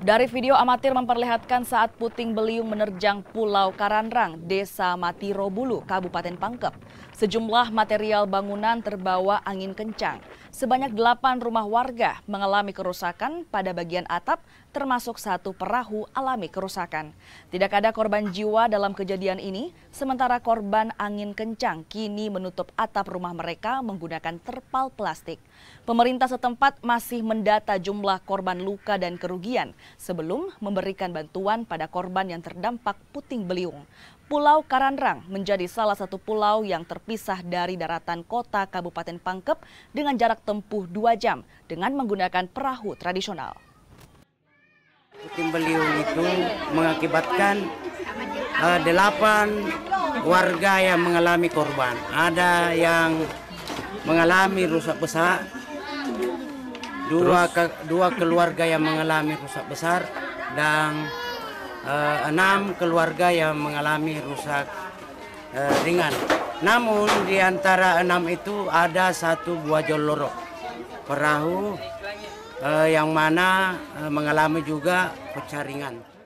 Dari video amatir memperlihatkan saat puting beliung menerjang Pulau Karanrang, Desa Matirobulu, Kabupaten Pangkep. Sejumlah material bangunan terbawa angin kencang. Sebanyak delapan rumah warga mengalami kerusakan pada bagian atap, termasuk satu perahu alami kerusakan. Tidak ada korban jiwa dalam kejadian ini, sementara korban angin kencang kini menutup atap rumah mereka menggunakan terpal plastik. Pemerintah setempat masih mendata jumlah korban luka dan kerugian sebelum memberikan bantuan pada korban yang terdampak puting beliung. Pulau Karanrang menjadi salah satu pulau yang terpisah dari daratan kota Kabupaten Pangkep dengan jarak tempuh 2 jam dengan menggunakan perahu tradisional. Puting beliung itu mengakibatkan uh, delapan warga yang mengalami korban. Ada yang mengalami rusak besar, dua ke, dua keluarga yang mengalami rusak besar dan uh, enam keluarga yang mengalami rusak uh, ringan. Namun di antara enam itu ada satu buah joloro perahu uh, yang mana uh, mengalami juga pecah ringan.